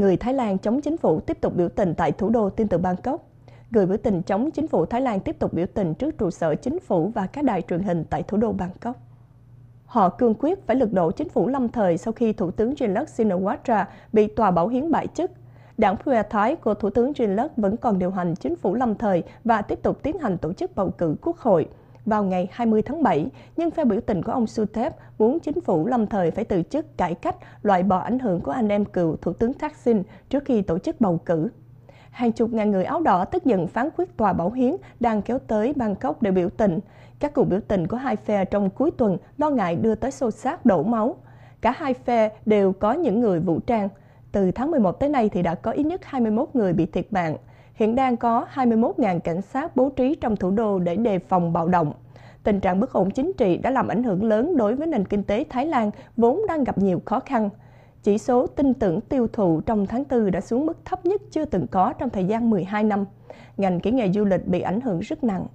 người Thái Lan chống chính phủ tiếp tục biểu tình tại thủ đô tin từ Bangkok. Người biểu tình chống chính phủ Thái Lan tiếp tục biểu tình trước trụ sở chính phủ và các đài truyền hình tại thủ đô Bangkok. Họ cương quyết phải lật đổ chính phủ lâm thời sau khi Thủ tướng Jinlak Sinawatra bị tòa bảo hiến bãi chức. Đảng Phue Thái của Thủ tướng Jinlak vẫn còn điều hành chính phủ lâm thời và tiếp tục tiến hành tổ chức bầu cử quốc hội – vào ngày 20 tháng 7, nhưng phe biểu tình của ông Sutep muốn chính phủ lâm thời phải từ chức cải cách, loại bỏ ảnh hưởng của anh em cựu Thủ tướng Thaksin trước khi tổ chức bầu cử. Hàng chục ngàn người áo đỏ tức giận phán quyết tòa bảo hiến đang kéo tới Bangkok để biểu tình. Các cuộc biểu tình của hai phe trong cuối tuần lo ngại đưa tới xô xát đổ máu. Cả hai phe đều có những người vũ trang. Từ tháng 11 tới nay thì đã có ít nhất 21 người bị thiệt mạng, hiện đang có 21.000 cảnh sát bố trí trong thủ đô để đề phòng bạo động. Tình trạng bất ổn chính trị đã làm ảnh hưởng lớn đối với nền kinh tế Thái Lan vốn đang gặp nhiều khó khăn. Chỉ số tin tưởng tiêu thụ trong tháng 4 đã xuống mức thấp nhất chưa từng có trong thời gian 12 năm. Ngành kỹ nghệ du lịch bị ảnh hưởng rất nặng.